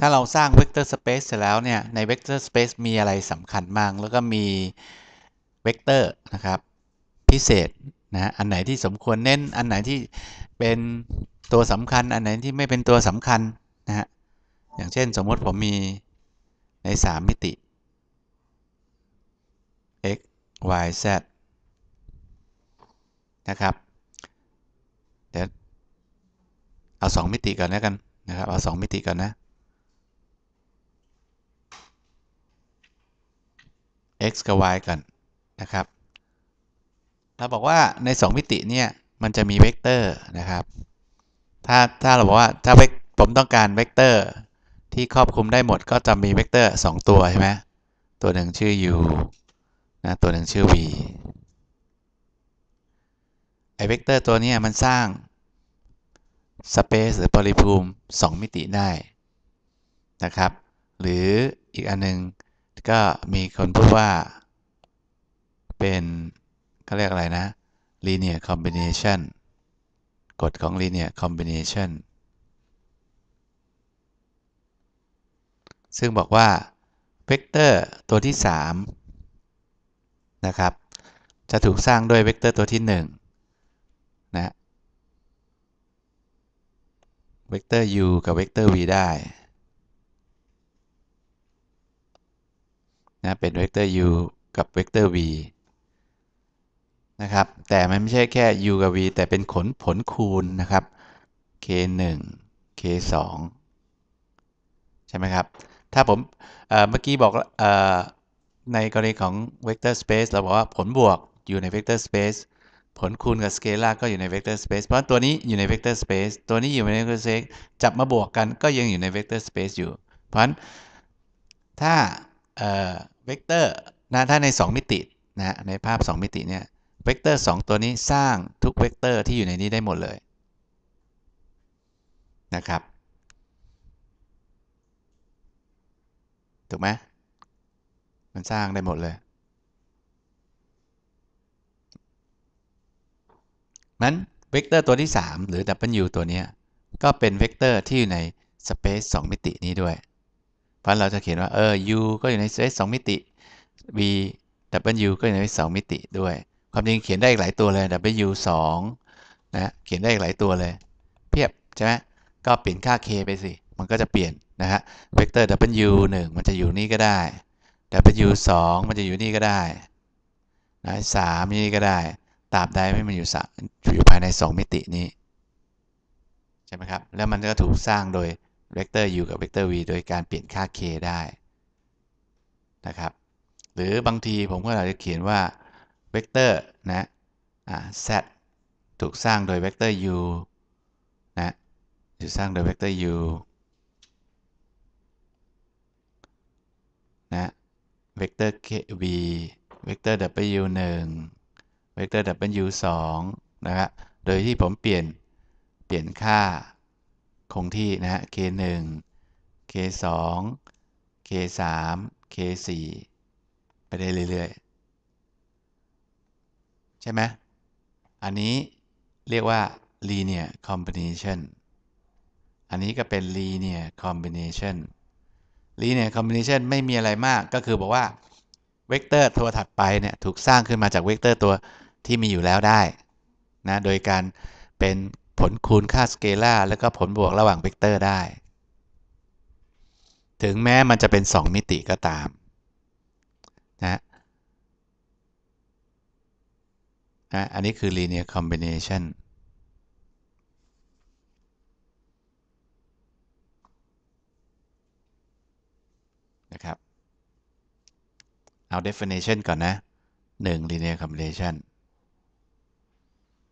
ถ้าเราสร้าง เวกเตอร์สเปซเสร็จแล้วเนี่ยในเวกเตอร์สเปซมีอะไรสำคัญบ้างแล้วก็ มี เวกเตอร์ นะครับพิเศษ นะ อันไหนที่สมควรเน้นอันไหน ที่ เป็น ตัวสำคัญ อันไหน ที่ไม่เป็นตัวสำคัญนะฮะอย่างเช่นสมมติผม มีใน 3 มิติ x y z นะครับเดี๋ยวเอา2มิติก่อนแล้วกันนะครับเอา2มิติก่อนนะ x กับ y ก่อนนะครับเราบอกว่าใน 2 มิติเนี่ยมันจะมี เวกเตอร์นะครับ ถ้าถ้าเราบอกว่าถ้าผมต้องการ เวกเตอร์ ที่ครอบคลุมได้หมดก็จะมี เวกเตอร์ 2ตัวใช่ไหมตัวหนึ่งชื่อ u นะตัวหนึ่งชื่อ v ไอเวกเตอร์ ตัวนี้มันสร้างสเปซหรือปริภูมิ 2 มิติได้ นะครับ หรืออีก อัน นึงก็มีคนพูดว่า เป็นเขาเรียกอะไรนะ linear combination กฎของ linear combination ซึ่งบอกว่า เวกเตอร์ตัวที่3นะครับจะถูกสร้างด้วยเวกเตอร์ตัวที่ 1 นะ เวกเตอร์ u กับเวกเตอร์ v ได้นะเป็นเวกเตอร์ u กับเวกเตอร์ v นะครับ แต่ มันไม่ใช่แค่ u กับ v แต่เป็นผลผล คูณ นะ ครับ k 1 k 2ใช่ไหมครับ ถ้าผมเเมื่อกี้บอกอในกรณีของเวกเตอร์สเปซเราบอกว่าผลบวกอยู่ในเวกเตอร์สเปซ ผลคูณกับสเกลาร์ก็อยู่ในเวกเตอร์สเปซ เพราะตัวนี้อยู่ในเวกเตอร์สเปซ ตัวนี้อยู่ในเวกเตอร์สเปซ จับมาบวกกันก็ยังอยู่ในเวกเตอร์สเปซอยู่ เพราะฉะนั้นถ้าเวกเตอร์นะถ้าใน 2 มิตินะในภาพ 2 มิติเนี่ยเวกเตอร์2ตัวนี้สร้างทุกเวกเตอร์ที่อยู่ในนี้ได้หมดเลยนะครับ ถูกไหมมันสร้าง ได้ หมดเลยนั้นเวกเตอร์ตัวที่ 3 หรือ W ตัวนี้ก็เป็นเวกเตอร์ที่อยู่ในสเปซ2มิตินี้ด้วยพราะเราจะเขียนว่า เออ u ก็อยู่ในสเปซสองมิติ v w ก็อยู่ในสองมิติด้วย ความจริงเขียนได้อีกหลายตัวเลย w 2นะเขียนได้อีกหลายตัวเลย เพียบใช่ไหมก็เปลี่ยนค่า k ไปสิ มันก็จะเปลี่ยนนะฮะเวกเตอร์ w 1 มันจะอยู่นี่ก็ได้ w 2 มันจะอยู่นี่ก็ได้นะสามนี่ก็ได้ ตราบใดไม่มันอยู่สอยู่ภายใน 2 มิตินี้ใช่ไหมครับ แล้วมันก็ถูกสร้างโดยเวกเตอร์ u กับเวกเตอร์ v โดยการเปลี่ยนค่า k ได้นะครับหรือบางทีผมก็อาจจะเขียนว่าเวกเตอร์นะะ่า z ถูกสร้างโดยเวกเตอร์ u นะถูกสร้างโดยเวกเตอร์ u นะเวกเตอร์ v เวกเตอร์ w 1เวกเตอร์ w 2นะครับโดยที่ผมเปลี่ยนเปลี่ยนค่าคงที่นะฮะ K1 K2 K3 K4 ไปได้เรื่อย ๆ ใช่ไหม อันนี้เรียกว่า linear combination อันนี้ก็เป็น linear combination linear combination ไม่มีอะไรมากก็คือบอกว่า เวกเตอร์ตัวถัดไปเนี่ย ถูกสร้างขึ้นมาจากเวกเตอร์ตัวที่มีอยู่แล้วได้นะ โดยการเป็นผลคูณค่า สเกล่าแล้วก็ ผลบวกระหว่างเวกเตอร์ ได้ ถึงแม้ มันจะเป็น 2 มิติก็ตาม นะนะอันนี้คือ linear combination นะ ครับเอา definition ก่อน นะ1 linear combination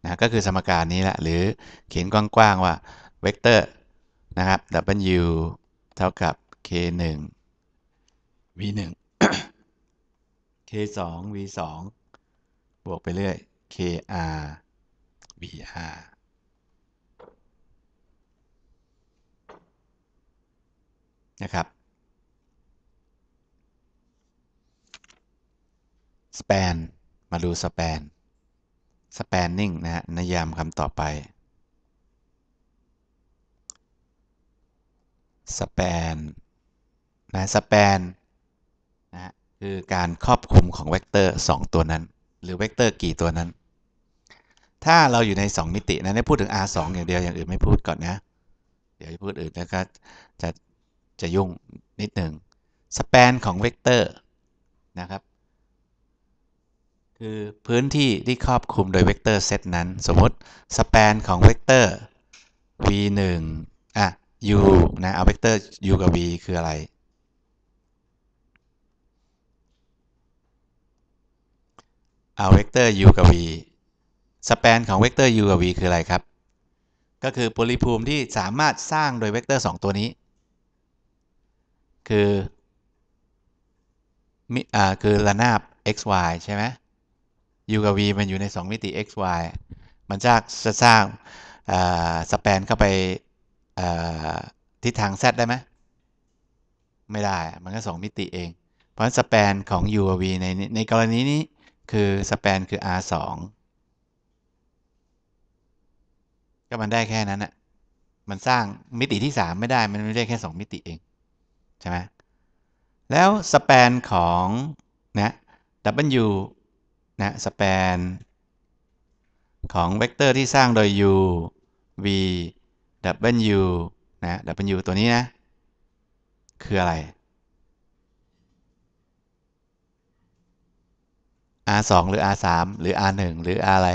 นะก็คือสมการนี้แหละหรือเขียนกว้างๆว่า เวกเตอร์ นะครับ w เท่ากับ k 1 v 1 k 2 v 2บวกไปเรื่อย kr vr นะครับ span มาดู span spanning นะฮะนิยามคำต่อไป span นะ span นะ คือการครอบคลุมของเวกเตอร์2 ตัวนั้น หรือเวกเตอร์กี่ตัวนั้น ถ้าเราอยู่ใน 2 มิตินะได้พูดถึง R 2อย่างเดียวอย่างอื่นไม่พูดก่อนนะเดี๋ยวพูดอื่นแล้วก็จะจะยุ่งนิดหนึ่ง span ของเวกเตอร์นะครับคือพื้นที่ที่ครอบคลุมโดยเวกเตอร์เซตนั้น สมมติ สแปนของเวกเตอร์ v 1อ่ะ u นะเอาเวกเตอร์ u กับ v คืออะไรเอาเวกเตอร์ u กับ v สแปนของเวกเตอร์ u กับ v คือ อะไร ครับ ก็คือปริภูมิที่สามารถสร้างโดยเวกเตอร์2ตัวนี้ คือมิอ่าคือระนาบ x y ใช่ไหม u กับ v มันอยู่ใน 2 มิติ x y มันจะสร้างสแปนเข้าไปทิศทาง z ได้ไหมไม่ได้ มันก็2มิติเอง เพราะฉะนั้นสแปนของ u กับ v ในในกรณีนี้คือสแปนคือ r 2ก็มันได้แค่นั้นอะมันสร้างมิติที่ 3 ไม่ได้ มันไม่ได้แค่ 2 มิติเอง ใช่ไหมแล้ว สแปนของ นะ w นะสแปน ของเวกเตอร์ ที่สร้างโดย u v w นะ w ตัวนี้ นะ คืออะไร r 2หรือ r 3หรือ r 1หรือ r อะไร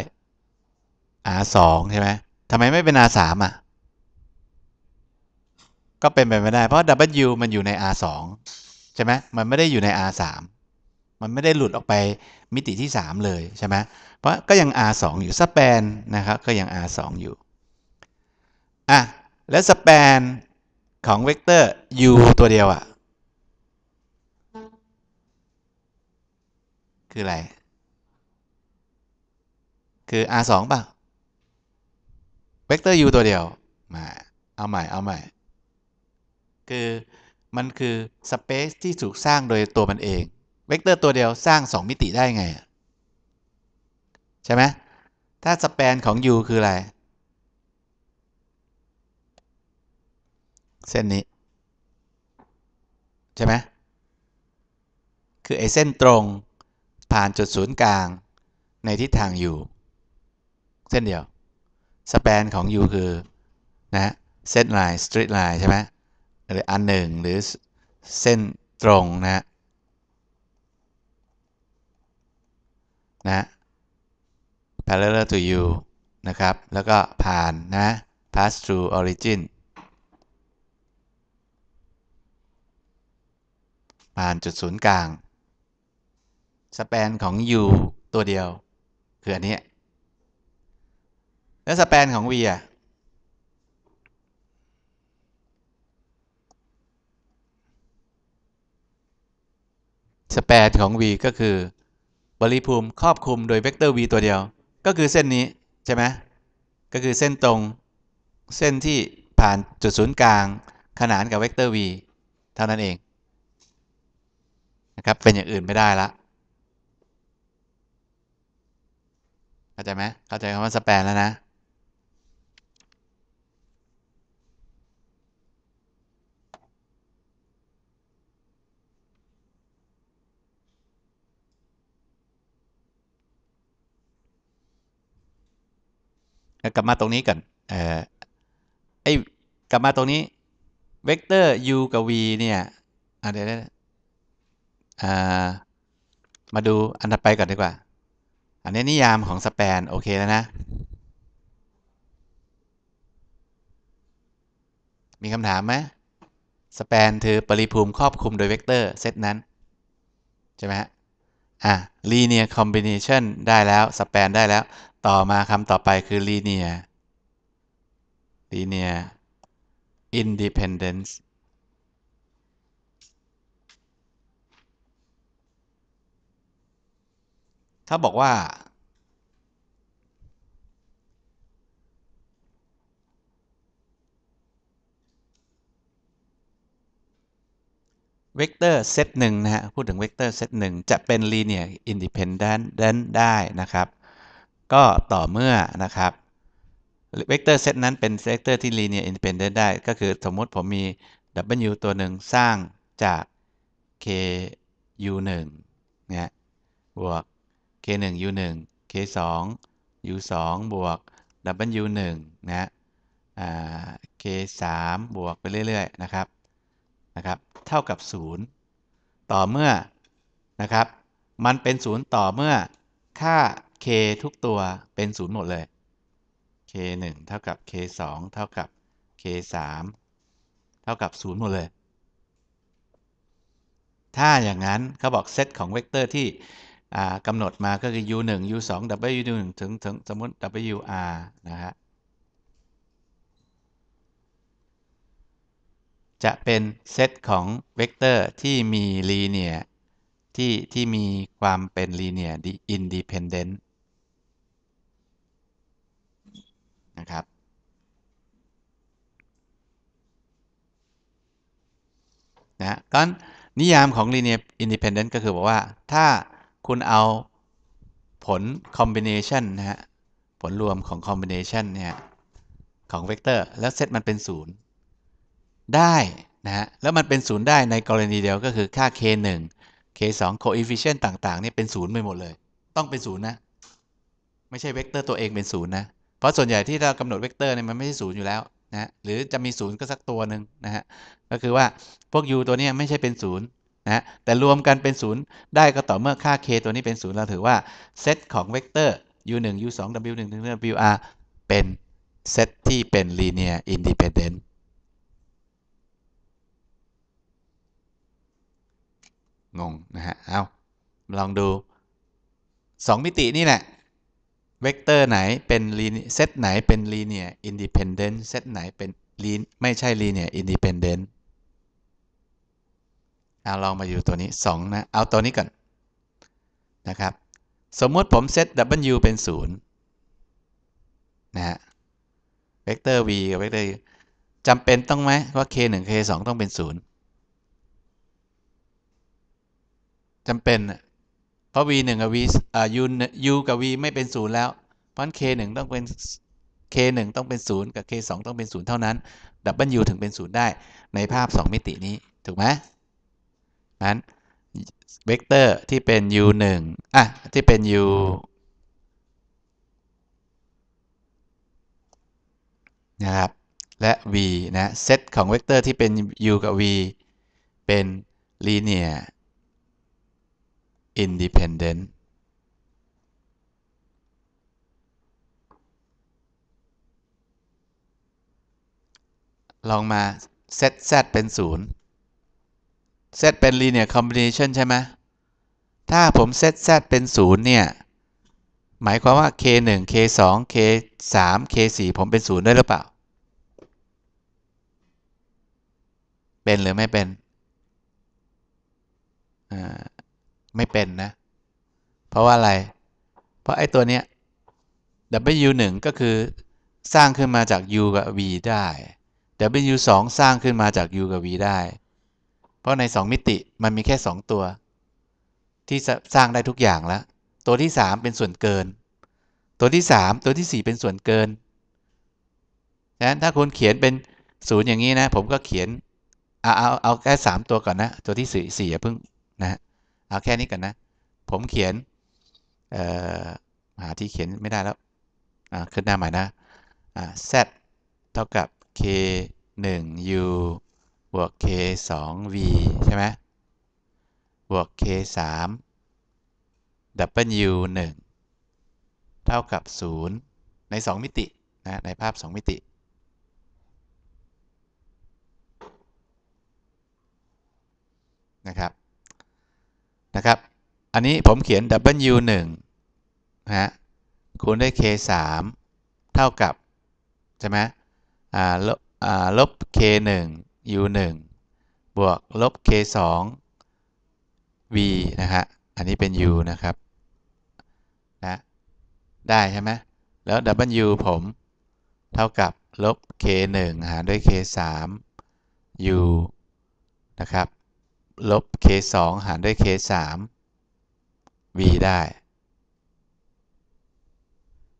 r 2ใช่ไหมทำไมไม่เป็น r 3อ่ะก็เป็นไปไม่ได้เพราะ w มัน อยู่ใน r 2ใช่ไหมมัน ไม่ได้อยู่ใน r 3มันไม่ได้หลุดออกไปมิติที่ 3 เลยใช่ไหม เพราะก็ยัง R2 อยู่ สแปน นะครับก็ยัง R2 อยู่ อ่ะ และสแปน ของเวกเตอร์ u ตัวเดียวอะ่ะ คือ อะไร คือ r 2ป่ะเวกเตอร์ u ตัวเดียวมาเอาใหม่ เอาใหม่ คือมันคือ สเปซ ที่ถูกสร้างโดยตัวมันเองเวกเตอร์ตัวเดียวสร้าง 2 มิติได้ไงใช่ไหมถ้า สแปน ของ u คือ อะไร เส้นนี้ ใช่ไหมคือ ไอเส้นตรงผ่านจุดศูนย์กลาง ในทิศ ทาง u เส้นเดียว สแปน ของ u คือ นะเส้นลายสตรีทไลน์ใช่ไหมหรืออันหนึ่งหรือเส้นตรงนะนะ parallel to you นะ ครับ แล้วก็ผ่าน นะ pass through origin ผ่านจุด ศูนย์กลาง สแปนของ u ตัวเดียว คืออันนี้แล้ว สแปนของ v อ่ะสเปนของ v ก็คือบริภูมิครอบคลุม โดย เวกเตอร์ v ตัวเดียว ก็คือเส้นนี้ใช่ไหมก็คือเส้นตรงเส้นที่ผ่านจุดศูนย์กลางขนานกับเวกเตอร์ v เท่านั้นเอง นะครับ เป็นอย่างอื่นไม่ได้ละเข้าใจไหมเข้าใจคำว่า สแปนแล้วนะกลับมาตรงนี้ก่อน เออไอกลับมาตรงนี้ เวกเตอร์ u กับ v เนี่ยอัะเดี๋ยวมาดูอันถัดไปก่อนดีกว่า อันนี้นิยามของสแปนโอเค แล้วนะ มีคำถามไหม สแปนถือปริภูมิครอบคลุมโดยเวกเตอร์ เซตนั้น ใช่ไหมฮะ่ะ linear combination ได้แล้ว span ได้แล้ว ต่อมาคำต่อไปคือ linear linear independence ถ้าบอกว่าเวกเตอร์ เซตหนึ่งนะฮะ พูดถึงเวกเตอร์ เซตหนึ่งจะเป็นลี i n e a r i n d เพ e n d e n ์ได้นะครับ ก็ต่อเมื่อนะครับ เวกเตอร์ เซตนั้นเป็นเวกเตอร์ที่ลี i n e a r i n d เพ e n d e n ์ได้ก็คือสมมติผมมี w ตัวหนึ่งสร้างจาก k u 1นะบวก k 1 u 1 k 2 u 2บวก w 1นะ k 3บวกไปเรื่อยๆนะครับนะครับ เท่ากับ 0 ต่อเมื่อ นะครับ มันเป็น 0 ต่อเมื่อ ค่า k ทุกตัวเป็น 0 หมดเลย k 1เท่ากับ k 2เท่ากับ k 3เท่ากับ 0 หมดเลย ถ้าอย่างนั้นเขาบอกเซตของเวกเตอร์ที่กำหนดมาก็คือ u 1 u 2 w 1ถึงถึงสมมติ w r นะฮะจะเป็น เซตของเวกเตอร์ที่มี ลีเนียที่ ที่มีความเป็น ลีเนียอินดีเพนเดนต์นะครับนะก็นนิยามของ ลีเนียอินดีเพนเดนต์ก็คือบอกว่าถ้าคุณเอาผลคอมบิเนชันนะฮะ ผลรวมของคอมบิเนชันเนี่ย ของ เวกเตอร์ แล้วเซตมันเป็นศูนย์ได้ นะฮะ แล้วมันเป็นศูนย์ได้ในกรณีเดียวก็คือค่า k1 k2 coefficient ต่าง ๆ นี่ เป็นศูนย์ไปหมดเลย ต้องเป็นศูนย์นะ ไม่ใช่ เวกเตอร์ ตัวเองเป็นศูนย์นะ เพราะส่วนใหญ่ที่เรากำหนด เวกเตอร์ เนี่ย มัน ไม่ใช่ศูนย์อยู่แล้ว นะ หรือจะมีศูนย์ก็สักตัวหนึ่งนะฮะ ก็คือว่าพวก u ตัวนี้ไม่ใช่เป็นศูนย์นะแต่รวมกันเป็นศูนย์ได้ก็ต่อเมื่อค่า k ตัวนี้เป็นศูนย์เราถือว่าเซตของเวกเตอร์ u 1 u 2 w 1 w r เป็นเซตที่เป็น linear independent งงนะฮะเอาลองดู 2 มิติ นี่ แหละเวกเตอร์ไหนเป็นลีเซตไหนเป็นลีเนียอินดิเพนเดนต์เซตไหนเป็นลีไม่ใช่ลีเนียอินดิเพนเดนต์เอาลองมา อยู่ ตัวนี้ 2นะเอา ตัวนี้ ก่อน นะครับ สมมติผม เซต w เป็น0นะฮะเวกเตอร์ v กับเวกเตอร์จำเป็นต้องไหมว่า k 1 k 2ต้องเป็น0จำเป็น เพราะ v 1กับ v อ่า u u กับ v ไม่เป็นศูนย์แล้ว เพราะ k 1ต้องเป็น k 1ต้องเป็นศูนย์กับ k 2ต้องเป็นศูนย์เท่านั้น w ถึงเป็นศูนย์ได้ในภาพ 2 มิตินี้ถูกไหมนั้นเวกเตอร์ที่เป็น u 1อ่ะที่เป็น u นะครับ และ v นะ เซตของเวกเตอร์ที่เป็น u กับ v เป็น linear อินด p e พ d เดนต์ลองมาเซต z เป็นศูนย์ตเป็น linear combination ใช่ไหมถ้าผมเซต z เป็นศูนย์เนี่ย หมายความว่า k 1 k 2 k 3 k 4ผมเป็นศูนย์ด้วยหรือเปล่า เป็นหรือไม่เป็นอ่าไม่เป็นนะ เพราะว่าอะไร เพราะไอ้ตัวเนี้ย W 1ก็คือ สร้างขึ้นมาจาก U กับ V ได้ W 2สร้างขึ้นมาจาก U กับ V ได้ เพราะใน2มิติมันมีแค่ 2 ตัว ที่สร้างได้ทุกอย่างแล้วตัวที่ 3 เป็นส่วนเกิน ตัวที่ 3 ตัวที่ 4 เป็นส่วนเกินนะถ้าคุณเขียนเป็นศูนย์อย่างนี้นะผมก็เขียนเอาเอาเอาแค่3ตัวก่อนนะ ตัวที่4่สี่เพิ่งเอาแค่ นี้กันนะ ผมเขียนหาที่เขียนไม่ได้แล้วขึ้น หน้าใหม่นะะ z เท่ากับ k 1 u บวก k 2 v ใช่ไหมบวก k 3 w 1เท่ากับ 0 ใน 2 มิติ นะ ในภาพ 2 มิติ นะครับนะครับ อันนี้ผมเขียน w 1นะฮะคูณด้วย k 3เท่ากับ ใช่ไหมอ่า ลบ อ่า ลบ k 1 u 1บวกลบ k 2 v นะฮะอันนี้เป็น u นะครับนะได้ใช่ไหมแล้ว w ผม เท่ากับ ลบ k 1หารด้วย k 3 u นะครับลบ k 2หารด้วย k 3 v ได้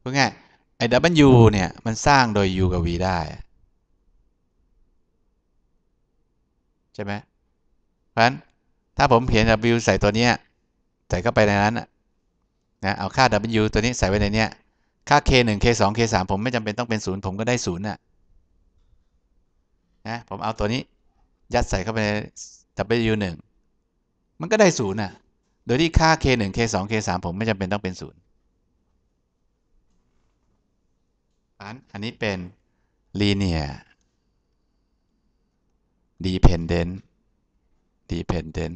พูดง่าไอ้ w เนี่ย มัน สร้างโดย u กับ v ได้ ใช่ไหมเพราะฉะนั้นถ้าผมเขียน w ใส่ตัวเนี้ยใส่เข้าไปในนั้นนะเอาค่า w ตัวนี้ใส่ ไว้ในเนี้ยค่า k 1 k 2 k 3ผมไม่จำเป็นต้องเป็นศูนย์ผมก็ได้ศูนย์น่ะนะ ผมเอาตัวนี้ ยัดใส่เข้าไปใน w 1มันก็ได้ศูนย์น่ะ โดยที่ค่า k 1 k 2 k 3 ผมไม่จำเป็นต้องเป็นศูนย์ อันนี้เป็น linear dependent dependent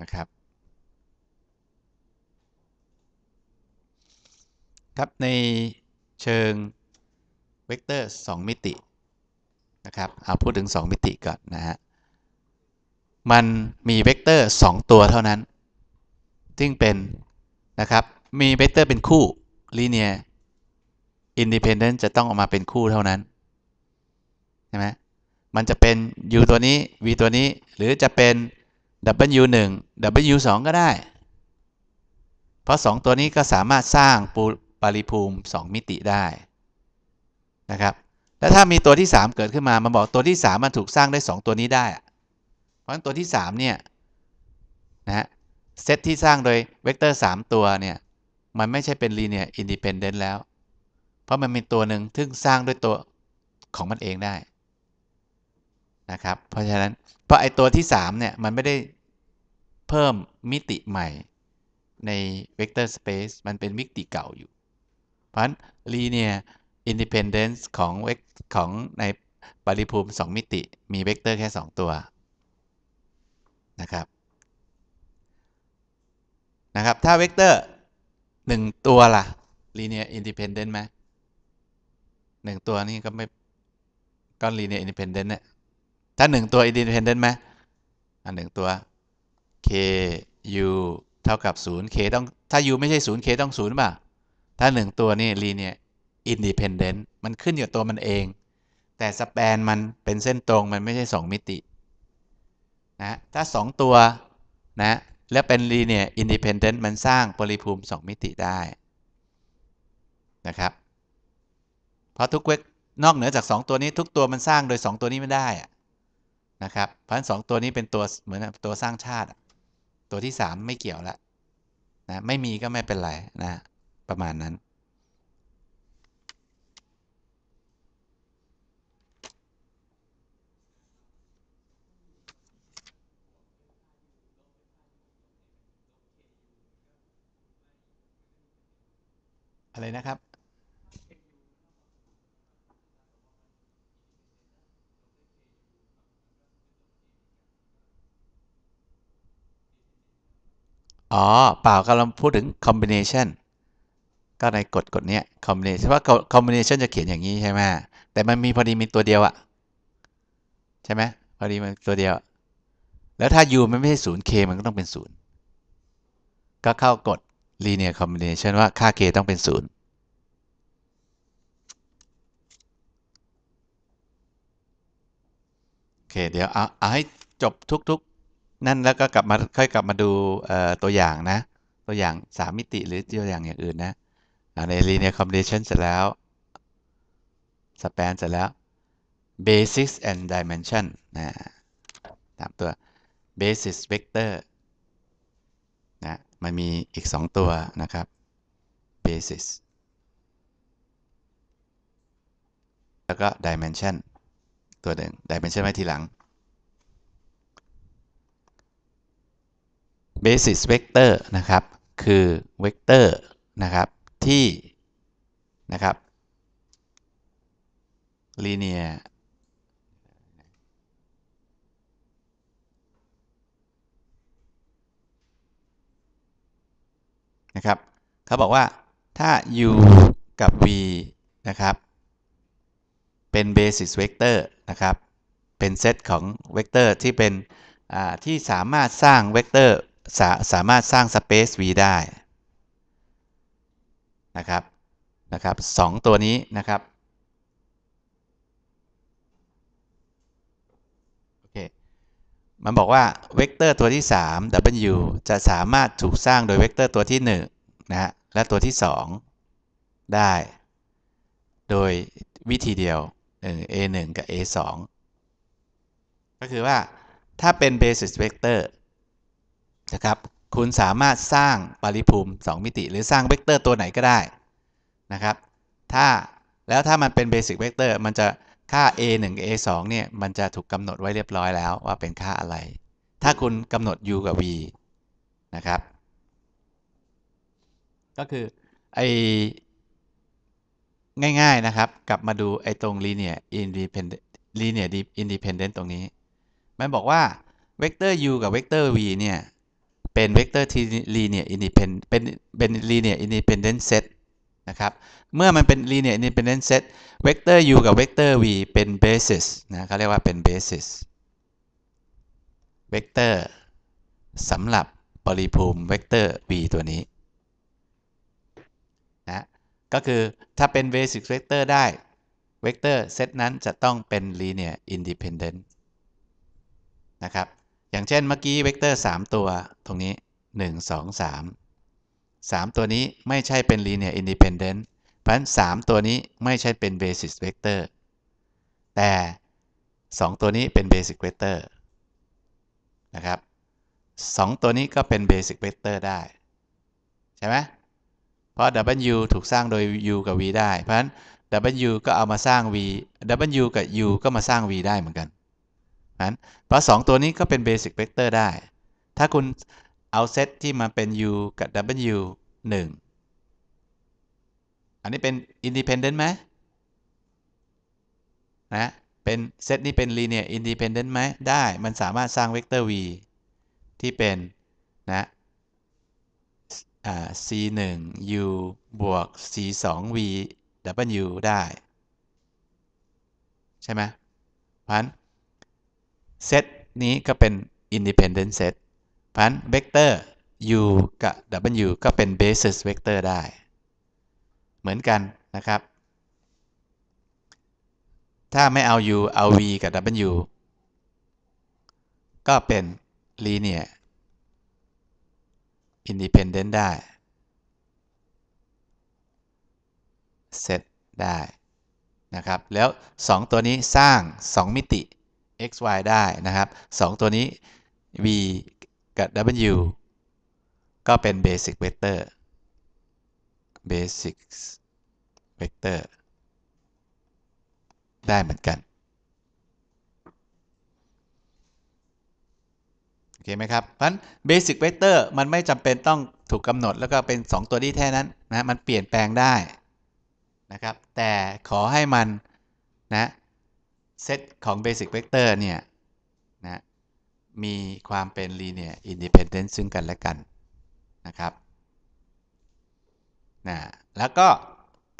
นะครับ ครับในเชิง เวกเตอร์ 2 มิตินะครับเอาพูดถึง 2 มิติก่อนนะฮะมันมีเวกเตอร์ 2 ตัวเท่านั้น ซึ่งเป็นนะครับ มีเวกเตอร์เป็นคู่ลีเนียอินดิเพนเดนต์จะต้องออกมาเป็นคู่เท่านั้นใช่ไหมมันจะเป็น u ตัวนี้ v ตัวนี้หรือจะเป็น w 1 w 2ก็ได้ เพราะ 2 ตัวนี้ก็สามารถสร้างปริภูมิ 2 มิติได้นะครับแล้วถ้ามีตัวที่ 3 เกิดขึ้นมา มันบอกตัวที่ 3 มันถูกสร้างได้ 2 ตัวนี้ได้ เพราะฉะนั้นตัวที่ 3 เนี่ยนะฮะเซตที่สร้างโดยเวกเตอร์3ตัวเนี่ยมันไม่ใช่เป็นลีเนียอินดิเพนเดนต์แล้ว เพราะมัน มี ตัวหนึ่งทึ่สร้างด้วยตัวของมันเองได้นะครับ เพราะฉะนั้นเพราะไอตัวที่ 3 เนี่ยมันไม่ได้เพิ่มมิติใหม่ในเวกเตอร์สเปซมันเป็นมิติเก่าอยู่ เพราะฉะนั้นลีเนียอินดิเพนเดนซ์ของ เวกของใน ปริภูมิ 2 มิติมีเวกเตอร์แค่ 2 ตัวนะครับนะครับถ้าเวกเตอร์1ตัวล่ะลีเนียอินดิเพนเดนซ์ไหมหนึ่งตัว นี่ ก็ไม่ก็ลีเนียอินดิเพนเดนซ์เนี่ยถ้า 1 ตัวอินดิเพนเดนซ์ไหมอันหนึ่งตัว k u เท่ากับ0 k ต้อง ถ้า u ไม่ใช่ 0 k ต้อง0ป่ะถ้า 1 ตัวนี่ลีเนียอินดีเพนเดนต์มันขึ้น อยู่ ตัวมันเอง แต่ สแปน มันเป็นเส้นตรงมันไม่ ใช่ 2 มิติ นะ ถ้า 2 ตัวนะแล้วเป็นลีเนียอินดีเพนเดนต์มันสร้างปริภูมิ 2 มิติได้นะครับ เพราะทุก เวกนอกเหนือจาก 2 ตัวนี้ทุกตัวมันสร้างโดย 2 ตัวนี้ไม่ได้นะครับเพราะฉะนั้นสตัวนี้เป็นตัวเหมือนตัวสร้างชาติตัวที่3ไม่เกี่ยวละนะไม่มีก็ไม่เป็นไรนะ ประมาณนั้นอะไร นะ ครับ อ๋อ เปล่ากำลังพูดถึง combination ก็ในกฎกฎนี้ combination ว่า combination จะเขียนอย่างนี้ ใช่ไหม แต่มันมี พอ ดี มี ตัวเดียวอะใช่ไหม พอ ดี มัน ตัวเดียว แล้วถ้า u มัน ไม่ใช่ศูนย์ k มัน ก็ต้องเป็นศูนย์ ก็เข้ากฎ linear combination ว่าค่า k ต้องเป็น0โอเค เดี๋ยวเอาเอาให้จบทุกๆนั่น แล้วก็ กลับ มา ค่อย กลับ มาดูตัวอย่าง นะ ตัวอย่าง3 มิติหรือตัวอย่างอย่างอื่นนะใน linear combination เสร็จแล้ว span เสร็จแล้ว b a s i s and dimension นะตามตัว basis vector มัน มีอีก2ตัวนะครับ basis แล้วก็ dimension ตัวหนึ่ง dimension ไว้ ที หลัง basis vector นะ ครับ คือ เวกเตอร์ นะ ครับ ที่ นะ ครับ linear ะครับเขาบอกว่าถ้า u กับ v นะครับ เป็นเบสิสเวกเตอร์นะครับ เป็นเซตของเวกเตอร์ที่เป็นที่สามารถสร้างเวกเตอร์สาสามารถสร้างสเปซ v ได้ นะครับนะครับสตัวนี้นะครับมันบอกว่าเวกเตอร์ตัวที่ 3 w จะสามารถถูกสร้างโดยเวกเตอร์ตัวที่1นะฮะและตัวที่ 2 ได้ โดยวิธีเดียว a 1กับ a 2ก็คือว่าถ้าเป็น basis vector นะครับคุณสามารถสร้างปริภูมิ 2 มิติหรือสร้างเวกเตอร์ตัวไหนก็ได้นะครับถ้าแล้วถ้ามันเป็น basic vector มันจะค่า a 1 a 2เนี่ย มันจะถูกกำหนดไว้เรียบร้อยแล้วว่าเป็นค่าอะไร ถ้าคุณกำหนด u กับ v นะครับ ก็คือไอง่ายๆ นะครับ กลับมาดู ไอ้ตรง linear independent linear independent ตรงนี้ มันบอกว่าเวกเตอร์ u กับเวกเตอร์ v เนี่ย เป็นเวกเตอร์ที่ linear independent เป็น เป็น linear independent set นะครับ เมื่อมันเป็น linear independent set เวกเตอร์ u กับเวกเตอร์ v เป็น basis นะเขาเรียกว่าเป็น basis เวกเตอร์สำหรับปริภูมิเวกเตอร์ v ตัวนี้นะก็คือถ้าเป็น basic vector ได้เวกเตอร์เซตนั้นจะต้องเป็น linear independent นะครับอย่างเช่นเมื่อกี้เวกเตอร์3ตัวตรงนี้ 1 2 3 3 ตัวนี้ไม่ใช่เป็น linear independent เพราะฉะนั้น3ตัวนี้ไม่ ใช่ เป็น basis vector แต่ 2 ตัวนี้เป็น basic vector นะครับ 2 ตัวนี้ก็เป็น basic vector ได้ ใช่ไหมเพราะ w ถูกสร้างโดย u กับ v ได้ เพราะฉะนั้น w ก็เอามาสร้าง v w กับ u ก็มาสร้าง v ได้เหมือนกันนั้นเพราะ 2 ตัวนี้ก็เป็น basic vector ได้ ถ้าคุณเอาเซตที่มาเป็น u กับ w 1 อันนี้เป็น independent ไหมนะ เป็น เซตนี้เป็น linear independent ไหม ได้ มันสามารถสร้างเวกเตอร์ v ที่เป็น นะ c 1 u บวก c 2 v w ได้ ใช่ไหมเพราะฉะนั้นเซตนี้ก็เป็น independent set พราะะนั้นเวกเตอร์ u กับ w ก็เป็น basis vector ได้ เหมือนกันนะครับ ถ้าไม่เอา u เอา v กับ w ก็เป็น linear independent ได้ set ได้นะครับ แล้ว 2 ตัวนี้สร้าง 2 มิติ x y ได้นะครับ 2 ตัวนี้ v กับ w ก็เป็น basic vector basic vector ได้เหมือนกัน โอเคไหมครับเพราะฉะนั้น basic vector มันไม่จำเป็นต้องถูกกำหนดแล้วก็เป็น 2 ตัวนี้แท่นั้นนะมันเปลี่ยนแปลงได้นะครับ แต่ขอให้มัน นะเซตของ basic vector เนี่ยมีความเป็น linear independent ซึ่งกันและกันนะครับนะแล้วก็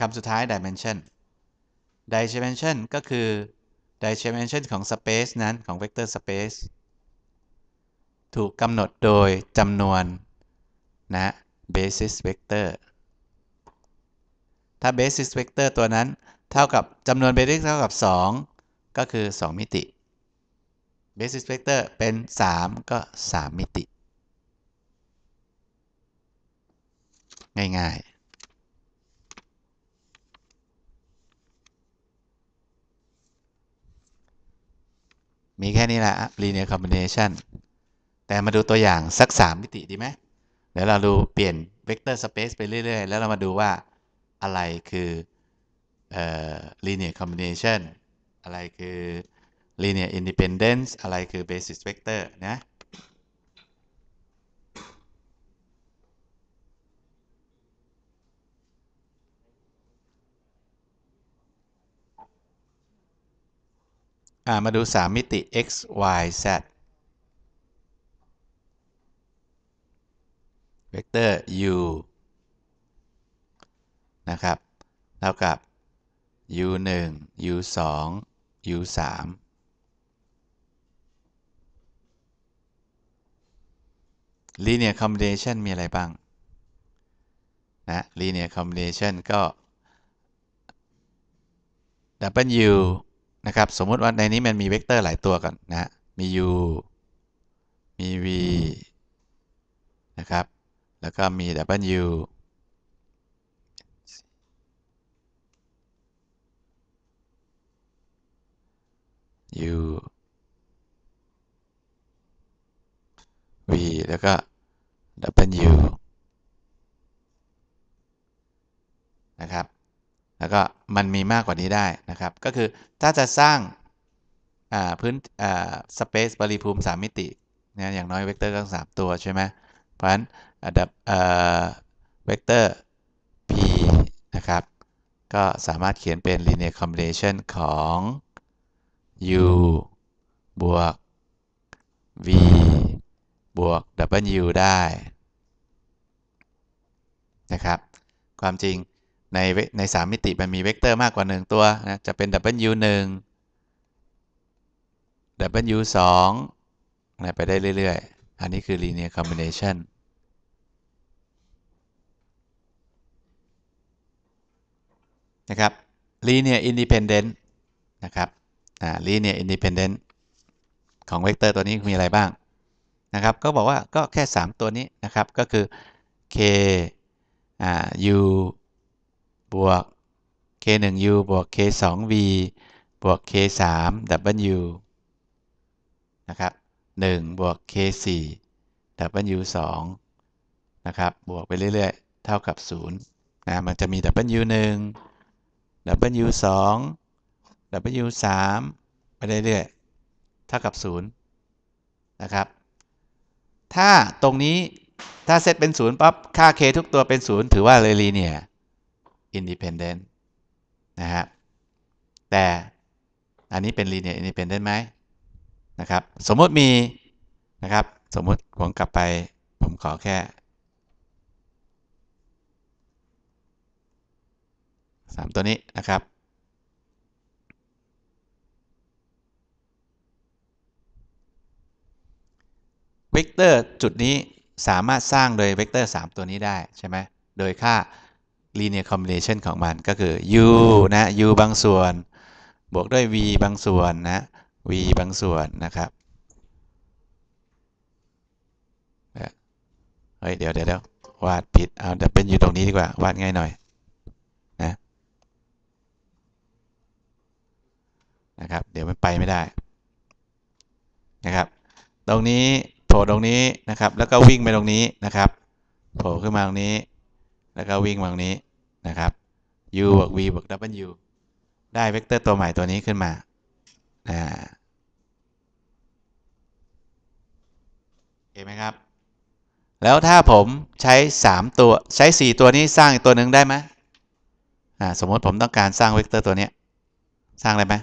คำสุดท้าย dimension dimension ก็คือ dimension ของ space นั้นของ vector space ถูกกำหนดโดยจำนวน นะ basis vector ถ้า basis vector ตัวนั้นเท่ากับจำนวน basis เท่ากับ 2 ก็คือ 2 มิติ basis vector เป็น 3 ก็ 3 มิติ ง่ายๆ มีแค่นี้แหละ linear combination แต่มาดูตัวอย่าง สัก 3 มิติ ดีไหมเดี๋ยวเรา ดู เปลี่ยน vector space ไปเรื่อย ๆ แล้ว เรามาดูว่าอะไรคือ linear combination อะไรคือ linear independence อะไร คือ basis vector นะมาดู 3 มิติ x y z เวกเตอร์ u นะครับเท่ากับ u 1 u 2 u 3 linear combination มีอะไรบ้าง นะ linear combination ก็ u นะ ครับ สมมติ ว่า ในนี้ มัน มี เวกเตอร์หลายตัวก่อน นะ มี u มี v นะ ครับ แล้วก็มี b อยู่ v แล้วก็ w นะครับ แล้วก็ มัน มีมากกว่านี้ได้ นะครับ ก็คือถ้า จะ สร้างพื้นสเปซบริภูมิ 3 มิติ เนี่ยอย่าง น้อย เวกเตอร์ก็สามตัว ใช่ไหมเพราะฉะนั้นดับเวกเตอร์ p นะครับ ก็สามารถเขียนเป็น linear combination ของ u บวก v บวก W ได้ นะครับ ความจริงใน ในสามมิติมันมีเวกเตอร์มากกว่า1ตัวนะจะเป็น W 1 W 2นะไปได้เรื่อยๆอันนี้คือ linear combination นะครับ linear independent นะครับ linear independent ของเวกเตอร์ตัวนี้มีอะไรบ้างนะครับก็บอกว่าก็แค่ 3 ตัวนี้นะครับก็คือ k u บวก k 1 u บวก k 2 v บวก k 3 w นะครับ1บวก k 4 w 2นะครับ บวกไปเรื่อยๆเท่ากับ0นะมันจะมี w 1 w 2 w 3ไปเรื่อยๆเท่ากับ0นะครับถ้าตรงนี้ถ้าเซตเป็นศูนย์ปั๊บค่า k ทุกตัวเป็นศูนย์ถือว่า เลย ลีเนียอินดิเพนเดนต์นะฮะแต่อันนี้เป็นลีเนียอินดิเพนเดนต์ไหมนะ ครับ สมมุติมี นะ ครับ สมมุติผมกลับไปผมขอแค่ 3 ตัวนี้นะครับเวกเตอร์จุดนี้สามารถสร้างโดย เวกเตอร์3ตัวนี้ได้ใช่ไหมโดยค่า linear combination ของมัน ก็คือ u นะ u บางส่วน บวกด้วย v บางส่วน นะ v บางส่วนนะครับเฮ้ยเดี๋ยวเดี๋ยววาดผิดเอาแต่เป็นอยู่ตรงนี้ดีกว่าวาดง่ายหน่อยนะนะครับเดี๋ยวมันไปไม่ได้นะครับ ตรงนี้ผล่ตรงนี้ นะครับ แล้วก็วิ่งไปตรงนี้ นะครับ โผล่ขึ้น มาตรงนี้ แล้วก็วิ่งมาตรงนี้นะครับ u บวก v บวก w ได้เวกเตอร์ตัวใหม่ตัวนี้ขึ้นมาอ่าเห็นไหมครับ แล้วถ้าผมใช้3ตัว ใช้4 ตัวนี้สร้างอีกตัวหนึ่งได้ไหมอ่าสมมติผมต้องการสร้างเวกเตอร์ตัวนี้สร้างได้ไหม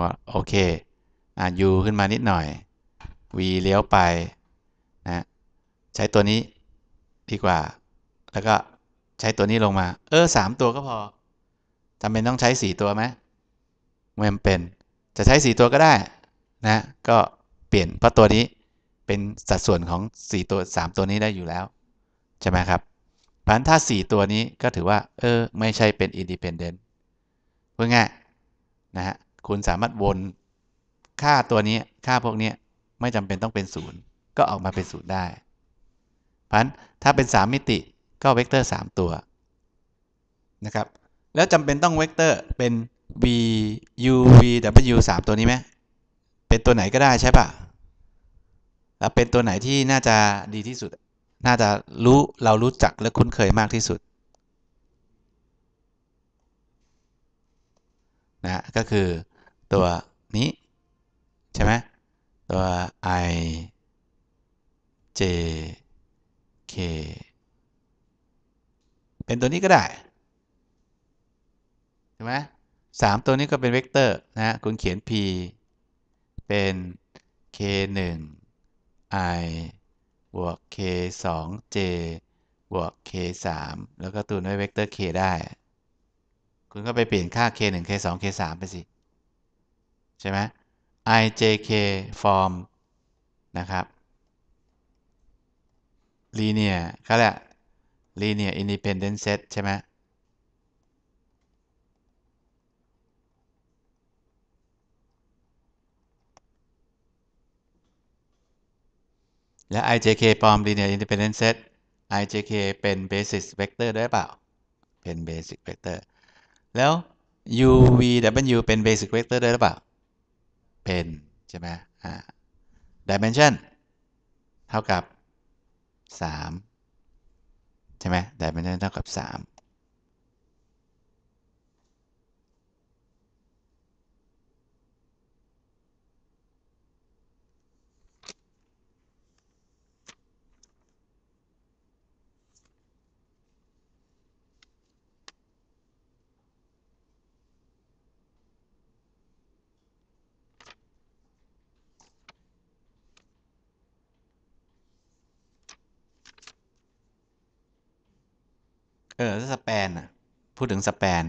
ว่าโอเคอ่า u ขึ้นมานิดหน่อย v เลี้ยวไปนะ ใช้ตัวนี้ดีกว่า แล้วก็ใช้ตัวนี้ลงมา เออสามตัวก็พอจำเป็นต้องใช้สี่ตัวไหมไม่จำเป็น จะใช้สี่ตัวก็ได้นะ ก็เปลี่ยนเพราะตัวนี้เป็นสัดส่วนของสี่ตัวสามตัวนี้ได้อยู่แล้ว ใช่ไหมครับพันถ้าสี่ตัวนี้ก็ถือว่า เออ ไม่ใช่เป็นอินดีเพนเดนต์เพื่อง่ายนะฮะคุณสามารถวนค่าตัวนี้ค่าพวกนี้ไม่จำเป็นต้องเป็นศูนย์ก็ออกมาเป็นศูนย์ได้พันถ้าเป็น 3 มิติก็เวกเตอร์3 ตัวนะครับ แล้วจำเป็นต้องเวกเตอร์เป็น v u v w 3ตัวนี้ไหมเป็นตัวไหนก็ได้ใช่ปะแล้วเป็นตัวไหนที่น่าจะดีที่สุด น่าจะรู้เรารู้จักและคุ้นเคยมากที่สุดนะก็คือตัวนี้ใช่ไหมตัว i j k เป็นตัวนี้ก็ได้ใช่ไหมสามตัวนี้ก็เป็นเวกเตอร์นะฮะ คุณเขียน p เป็น k 1 i บวก k 2 j บวก k 3แล้วก็ตูนด้วยเวกเตอร์ k ได้ คุณก็ไปเปลี่ยนค่า k 1 k 2 k 3ไปสิ ใช่ไหม ijk form นะครับ linear ก็แหละ linear independent set ใช่ไหมและ ijk f o r ม linear independent set ijk เป็น basis vector ได้เปล่า เป็น basic vector แล้ว uvw เป็น basic vector ได้หรือเปล่าเป็นใช่ไหม อ่า dimension เท่ากับ3ใช่ไหม dimension เท่ากับ 3เออสแปนอ่ะพูดถึง สแปน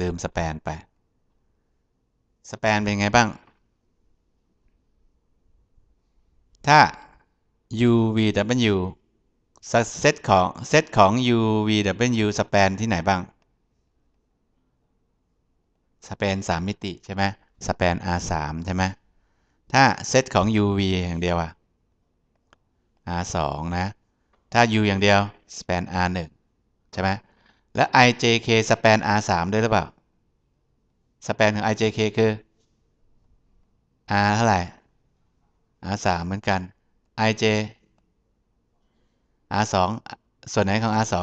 ลืม สแปนไป สแปน เป็น ไงบ้าง ถ้า UVW เซตของเซตของ UVW สแปน ที่ไหนบ้างสแปน3มิติใช่ไหมสแปน R3 ใช่ไหมถ้าเซตของ UV อย่างเดียวอะ R2 นะถ้า u อย่างเดียว span r 1ใช่ไหม และ ijk span r 3ด้วยหรือเปล่า span ของ ijk คือ r เท่าไหร่ r 3เหมือนกัน ij r 2ส่วนไหนของ r 2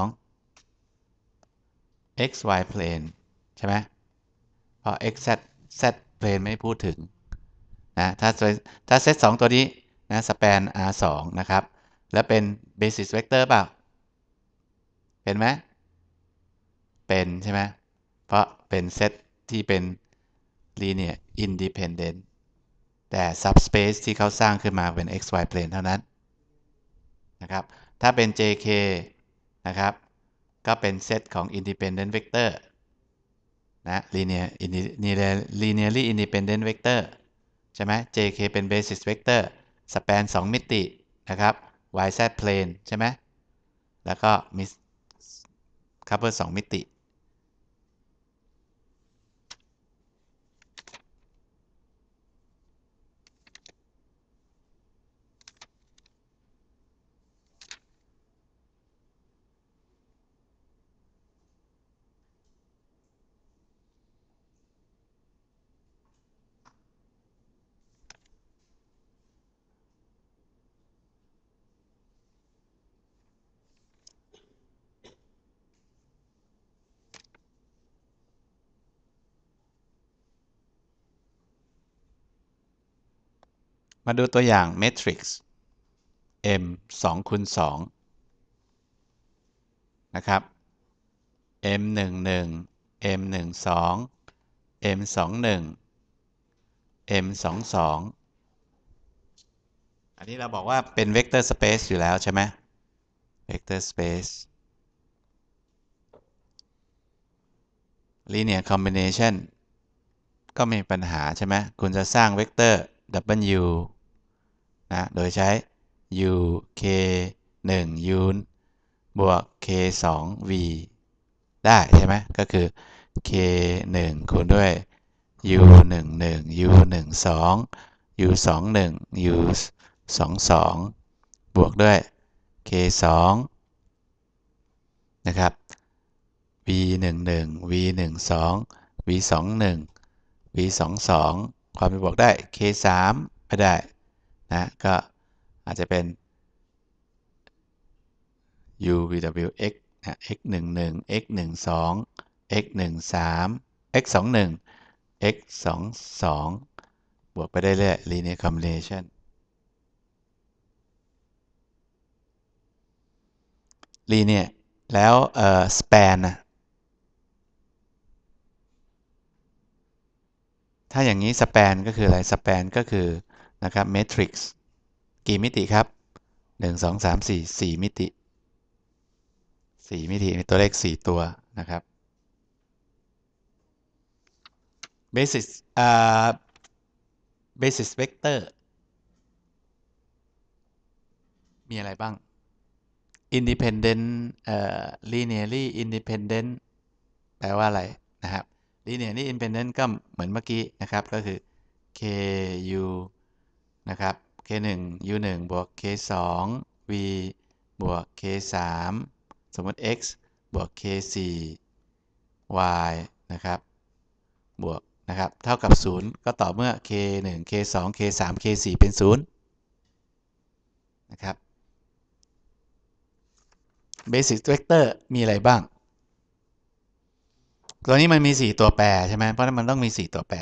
x y plane ใช่ไหมเพราะ x z z plane ไม่พูดถึงนะถ้าถ้าเซต2ตัวนี้นะ span r 2นะครับแล้วเป็น basis vector เปล่า เป็นไหม เป็นใช่ไหม เพราะเป็นเซตที่เป็น linear independent แต่ subspace ที่เขาสร้างขึ้นมาเป็น xy plane เท่านั้นนะครับ ถ้าเป็น jk นะครับ ก็เป็นเซตของ independent vector นะ linear linearly independent vector ใช่ไหม jk เป็น basis vector span 2มิตินะครับ YZ plane ใช่ไหม แล้วก็มิสคัพเปอร์สอง มิติมาดูตัวอย่างเมทริกซ์ m 2คูณ2นะครับ m 1 1 m 1 2 m 2 1 m 2 2 อันนี้เราบอกว่าเป็นเวกเตอร์สเปซอยู่แล้วใช่ไหม เวกเตอร์สเปซ linear combination ก็มีปัญหาใช่ไหม คุณจะสร้างเวกเตอร์ w นะโดยใช้ u k 1 u บวก k 2 v ได้ใช่ไหมก็คือ k 1คูณด้วย u 1 1 u 1 2 u 2 1 u 2 2 บวกด้วย k 2 นะครับ v 1 1 v 1 2 v 2 1 v 2 2 ความเป็นบวกได้ k 3ไม่ได้นะก็อาจจะเป็น u v w x นะ x 1 1 x 1 2 x 1 3 x 2 1 x 2 2บวกไปได้เรื่อย linear combination linear แล้ว เออ span นะถ้าอย่างนี้ span ก็คืออะไร span ก็คือนะครับเมทริกซ์กี่มิติครับ 1 2 3 4 4 มิติ 4 มิติมีตัว เลข4ตัวนะครับเบสิสอ่าเบสิสเวกเตอร์มีอะไรบ้าง independent เอ่อ linearly independent แปลว่า อะไร นะครับ linearly independent ก็เหมือนเมื่อกี้ นะครับ ก็คือ ku ะครับ k1 u1 บวก k2 v บวก k3 สมมติ x บวก k4 y นะครับ บวก นะครับ เท่ากับ 0 ก็ต่อเมื่อ k1 k2 k3 k4 เป็น 0 นะครับ basic vector มีอะไรบ้างตัวนี้มันมี 4 ตัวแปรใช่ไหมเพราะนั้นมันต้องมี 4 ตัวแปร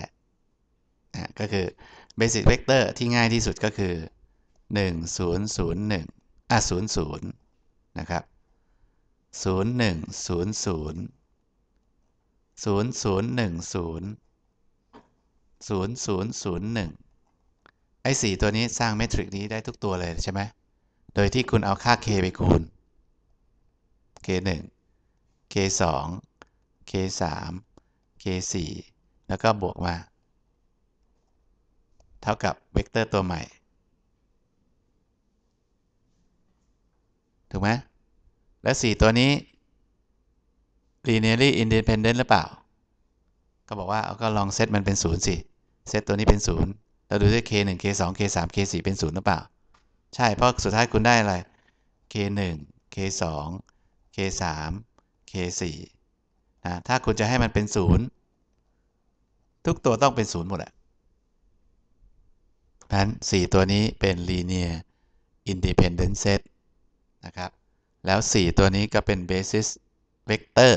นะก็คือเบสิกเวกเตอร์ที่ง่ายที่สุดก็คือ 1 0 0 1 อ่ะ0 0 นะครับ 0 1 0 0 0 0 1 0 0 0 0 1ไอ้ 4 ตัวนี้สร้างเมทริกนี้ได้ทุกตัว เลย ใช่ไหมโดยที่คุณเอาค่า k ไปคูณ k 1 k 2 k 3 k 4แล้วก็บวก มาท่ากับ เวกเตอร์ตัวใหม่ ถูกไหมและ4ตัวนี้ linearly independent หรือเปล่า ก็บอกว่าเอาก็ลองเซตมันเป็น0สิ เซตตัวนี้เป็น0เราดูด้วย k 1 k 2 k 3 k 4เป็น0หรือเปล่า ใช่ เพราะสุดท้ายคุณได้อะไร k 1 k 2 k 3 k 4นะถ้าคุณจะให้มันเป็น0ทุกตัวต้องเป็น0หมดอะนั้น4ตัวนี้เป็น linear independent set นะครับแล้ว 4 ตัวนี้ก็เป็น basis vector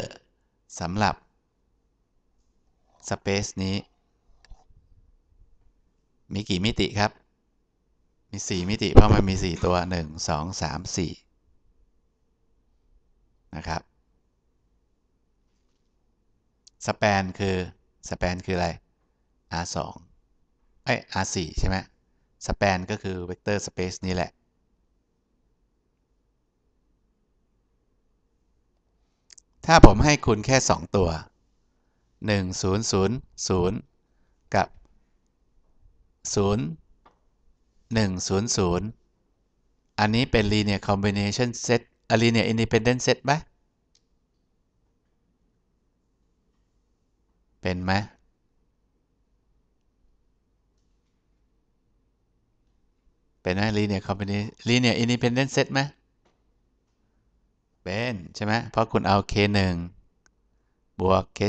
สำหรับ space นี้ มีกี่มิติครับ มี 4 มิติเพราะมัน มี 4 ตัว 1 2 3 4 นะครับ สแปน คือ สแปน คือ อะไร R2 ไอ้ R4 ใช่ไหมสแปน ก็คือเวกเตอร์สเปซนี้แหละ ถ้าผมให้คุณแค่ 2 ตัว1000 กับ 0100 อันนี้เป็น linear combination set อ linear independent set ไหม เป็นไหมเป็นไหมลีเนียคอมพานีลีเนียอินดีเพนเดน d ์เซตไหมเป็นใช่ไหมเพราะคุณเอา k 1บวก k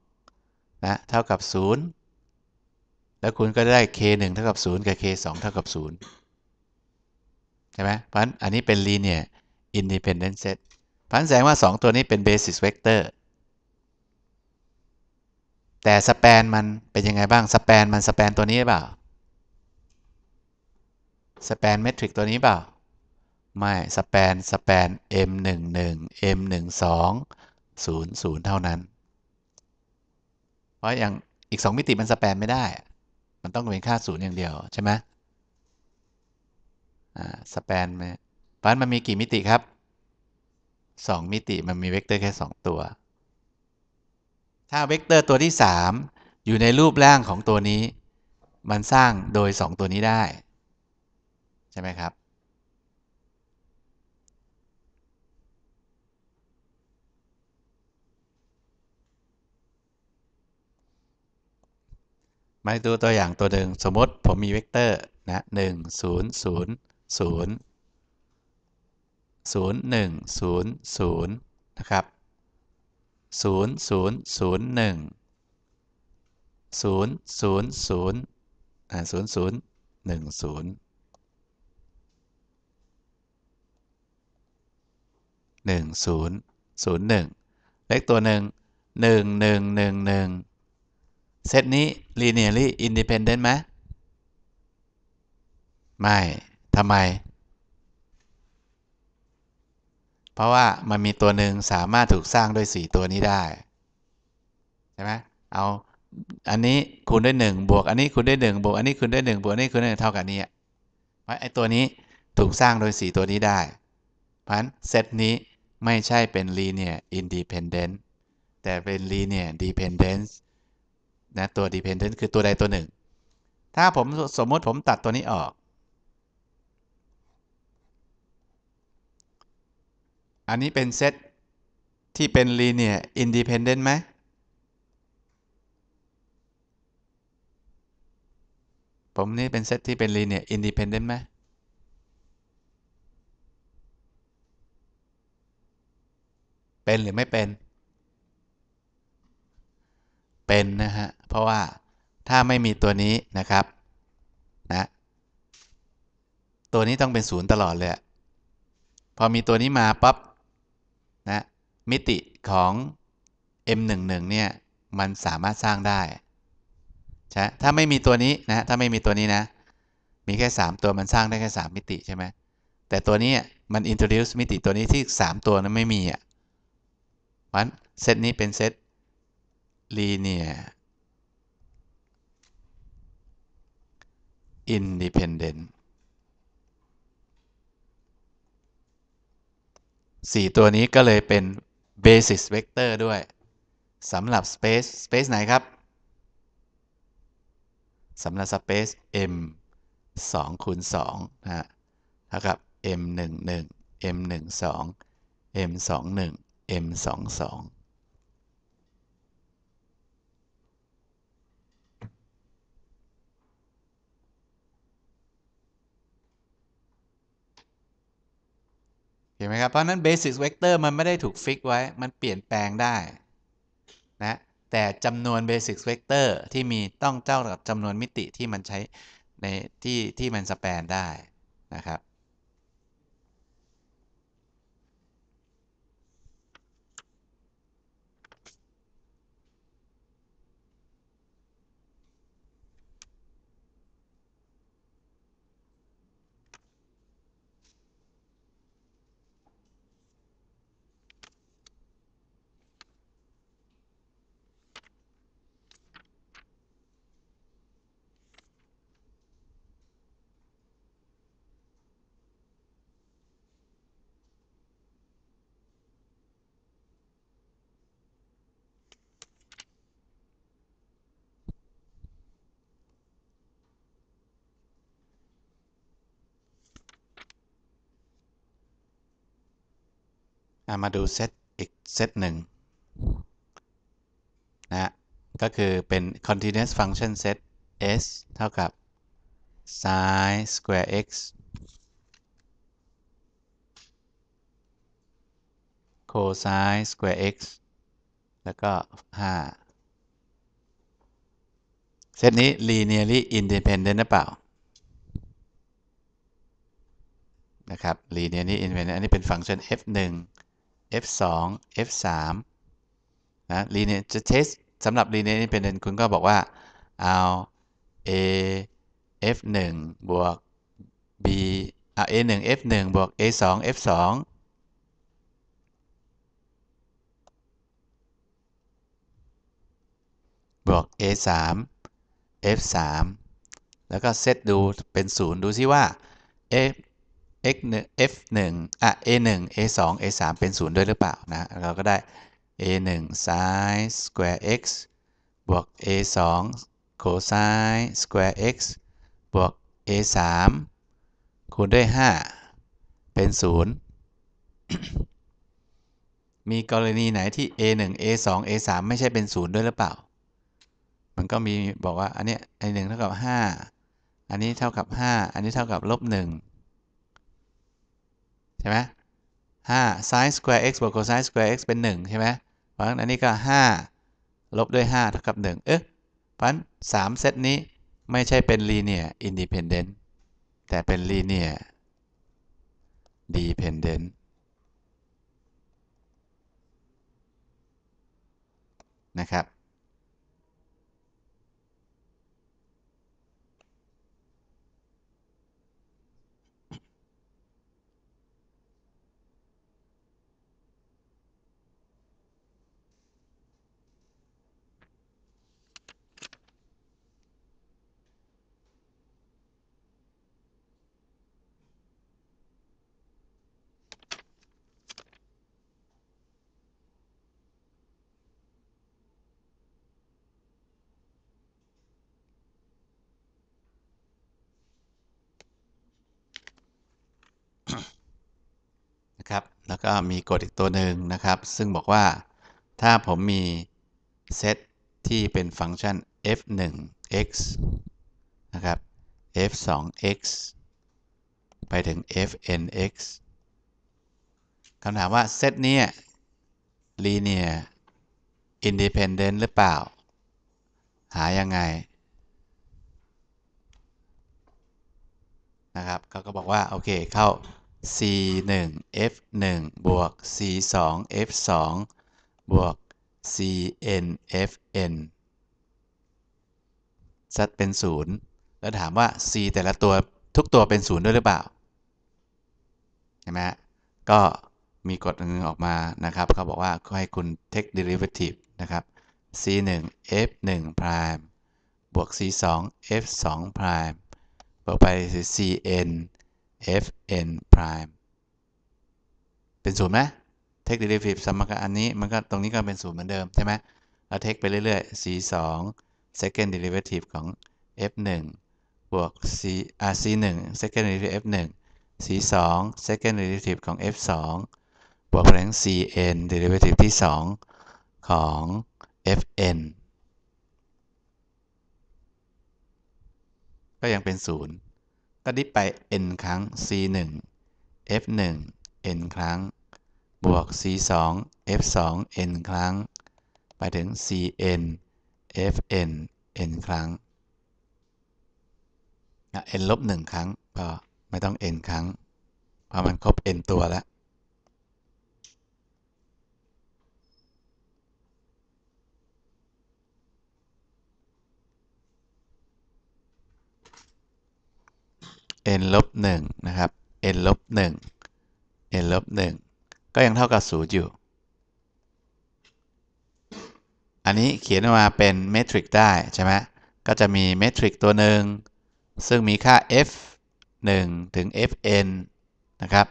2นะเท่ากับ 0 แล้วคุณก็ได้ k 1เท่ากับ0กับ k 2เท่ากับ0ใช่ไหมเพราะฉะนั้นอันนี้เป็น linear independent set พันแสดงว่า 2 ตัวนี้เป็น basis vector แต่สแปนมันเป็นยังไงบ้างสแปนมันสแปนตัวนี้หรือเปล่าสแปนเมทริกตัวนี้เปล่า ไม่ สแปนสแปน m 1 1 m 1 2 0 0เท่านั้น เพราะอย่างอีก 2 มิติมัน สแปนไม่ได้ มันต้องเป็นค่าศูนย์อย่าง เดียว ใช่ไหมอ่าสแปนไหมเพรานมัน มีกี่มิติครับ 2 มิติมันมีเวกเตอร์แค่ 2 ตัว ถ้า เวกเตอร์ตัวที่ 3 อยู่ในรูปร่างของตัวนี้ มันสร้างโดย 2 ตัวนี้ได้ใช่ไหมครับมาดูตัวอย่างตัวหนึ่งสมมติผมมีเวกเตอร์นะหนึ่งศูนย์ศูนย์ศูนย์ศูนย์หนึ่งศูนย์ศูนย์นะครับศูนย์ศูนย์ศูนย์หนึ่งศูนย์ศูนย์ศูนย์อ่าศูนย์ศูนย์หนึ่งศูนย์1 0 0 1เลขตัวหนึ่ง1 1 1 1เซตนี้ linearly independent ไหมไม่ทำไม เพราะว่ามันมีตัวหนึ่งสามารถถูกสร้างด้วย4ตัวนี้ได้ใช่ไหมเอาอันนี้คูณด้วย1บวกอันนี้คูณด้วย1บวกอันนี้คูณด้วย1บวกอันนี้คูณด้วยงเท่ากับนี้ไอ้ตัวนี้ถูกสร้างโดย4ตัวนี้ได้เพราะฉะนั้นเซตนี้ไม่ใช่เป็น linear independent แต่เป็น linear dependence นะตัว dependent คือตัวใดตัวหนึ่ง ถ้าผมสมมติผมตัดตัวนี้ออก อันนี้เป็นเซตที่เป็น linear independent ไหมผมนี่เป็นเซตที่เป็น linear independent ไหมเป็น หรือไม่เป็น เป็น นะฮะ เพราะว่าถ้าไม่มีตัวนี้นะครับนะตัวนี้ต้องเป็นศูนย์ตลอดเลยพอมีตัวนี้มาปั๊บ นะ มิติของ m11 เนี่ย มันสามารถสร้างได้ใช่ถ้าไม่มีตัวนี้นะ ถ้าไม่มีตัวนี้ นะ มีแค่ 3 ตัวมันสร้างได้แค่3มิติใช่ไหมแต่ตัวนี้มัน introduce มิติตัวนี้ที่ 3 ตัวนั้นไม่มีอ่ะวันเซตนี้เป็นเซตลีเนียอินดิเพนเดนต์สี่ตัวนี้ก็เลยเป็น basis vector ด้วยสำหรับ space space ไหนครับสำหรับ space m 2คูณ2นะฮะเท่ากับ m 1 1 m 1 2 m 2 1 M สองสองเห็นไหมครับ เพราะนั้น basic vector มันไม่ได้ ถูกฟิกไว้ มันเปลี่ยนแปลงได้ นะ แต่จำนวน basic vector ที่มีต้องเจ้ากับจำนวนมิติที่มันใช้ในที่ ที่ มัน สแปน ได้นะครับามาดูเซตอีกเซตหนึ่งนะก็คือเป็น continuous function set s เท่ากับ sin square x c o sin square x แล้วก็ 5 เซตนี้ linearly independent หรือเปล่านะครับ linearly independent อันนี้เป็นฟังก์ชัน f 1 f2 f3 นะ linear จะ test สำหรับ linear independent คุณก็บอกว่า เอา a f1 บวก b เอา a1 f1 บวก a2 f2 บวก a3 f3 แล้วก็เซตดูเป็น 0 ดูซิว่า f x 1 f 1อ่ะ a 1 a 2 a 3 เป็น 0 ด้วยหรือเปล่านะ เราก็ได้ a 1 sine square x บวก a 2 cosine square x บวก a 3คูณด้วย 5 เป็น 0 มีกรณีไหนที่ a 1 a 2 a 3ไม่ใช่เป็น 0 ด้วยหรือเปล่า มันก็มีบอกว่าอันเนี้ย a 1เท่ากับ 5 อันนี้เท่ากับ 5 อันนี้เท่ากับลบ 1ช่ไหม ห้า sin square x บวก cosine square x เป็น 1 ใช่ไหมเพราะฉะนั้นอันนี้ ก็ 5 ลบด้วย5เท่ากับ1เอ๊ะเพราะฉะนั้น3เซตนี้ไม่ใช่เป็น linear independent แต่เป็น linear dependent นะครับแล้วก็มีกฎอีกตัวหนึ่งนะครับ ซึ่งบอกว่าถ้าผมมีเซตที่เป็นฟังก์ชัน f 1 x นะครับ f 2 x ไปถึง f n x คำถามว่าเซตนี้ linear independent หรือเปล่า หายังไง นะครับเขาก็บอกว่าโอเคเข้า c 1 f 1บวก c 2 f 2บวก c n f n ซัดเป็น 0 แล้วถามว่า c แต่ละตัวทุกตัวเป็น 0 ด้วยหรือเปล่าเห็นไหมก็มีกฎนึงออกมานะครับ เขาบอกว่าให้คุณ take derivative นะครับ c 1 f 1 prime บวก c 2 f 2 prime บวกไป c n fn prime เป็นศูนย์ไหมเทคเดริฟิฟสมการอันนี้ มัน ก็ ตรงนี้ ก็ เป็นศูนย์เหมือนเดิม ใช่ไหมเราเทคไปเรื่อยๆ c 2 second derivative ของ f 1บวก c r c 1 second derivative f 1 c 2 second derivative ของ f 2บวกแปลง c n derivative ที่ 2 ของ f n ก็ยังเป็นศูนย์ก็ดิไป n ครั้ง c 1 f 1 n ครั้ง บวก c 2 f 2 n ครั้ง ไปถึง c n f n n ครั้ง n ลบ 1 ครั้ง ก็ไม่ต้อง n ครั้งเพราะมันครบ n ตัวแล้ว n ลบ1นะครับ n ลบ1 n ลบ 1 ก็ยังเท่ากับ0อยู่ อันนี้เขียนออกมาเป็นเมทริกได้ใช่ไหมก็จะมีเมทริกตัวหนึ่ง ซึ่งมีค่า f 1 ถึง fn นะครับ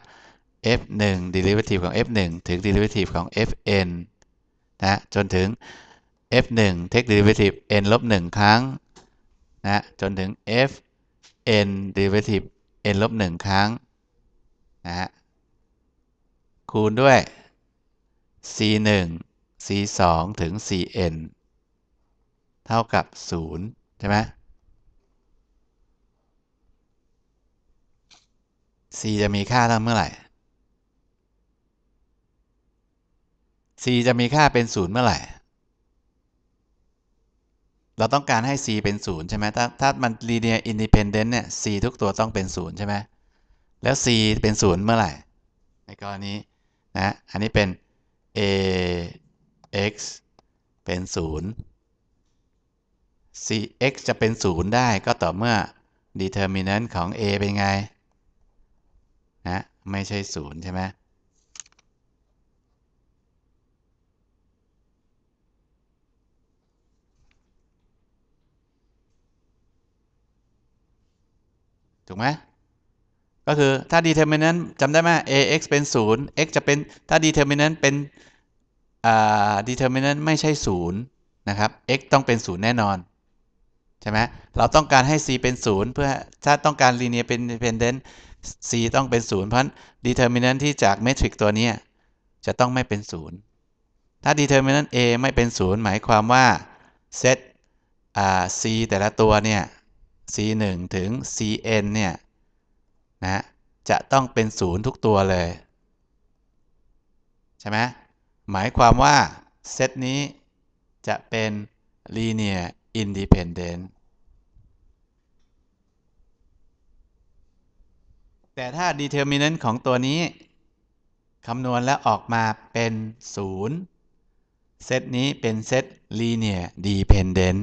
f 1 derivative ของ f 1 ถึง derivative ของ fn นะจนถึง f 1 take derivative n ลบ 1 ครั้ง นะจนถึง f n derivative n ลบหนึ่งครั้งนะฮะคูณด้วย c 1 c 2ถึง c n เท่ากับ 0 ใช่ไหม c จะมีค่าเท่าเมื่อไหร่ c จะมีค่าเป็น 0 เมื่อ ไหร่เราต้องการให้ c เป็น 0 ใช่ไหมถ้าถ้ามัน linear independent เนี่ย c ทุกตัวต้องเป็น 0 ใช่ไหม แล้ว c เป็น0เมื่อไหร่ ในกรณีนะ อันนี้เป็น a x เป็น 0 c x จะเป็น 0 ได้ก็ต่อเมื่อ determinant ของ a เป็นไงนะไม่ใช่ 0 ใช่ไหมถูกไหมก็คือถ้า determinant จำได้ไหม ax เป็น0 x จะเป็นถ้า determinant เป็น determinant ไม่ใช่0นะครับ x ต้องเป็น0แน่นอนใช่ไหมเราต้องการให้ c เป็น0เพื่อถ้าต้องการ linear independent c ต้องเป็น0เพราะ determinant ที่จากเมทริกตัวนี้จะต้องไม่เป็น0ถ้า determinant a ไม่เป็น0หมายความว่าเซต c แต่ละตัวเนี่ย c1 ถึง cn เนี่ยนะจะต้องเป็นศูนย์ทุกตัวเลย ใช่ไหมหมายความว่าเซตนี้จะเป็น linear independent แต่ถ้า determinant ของตัวนี้คำนวณแล้ว ออกมาเป็น0เซตนี้เป็นเซต linear dependent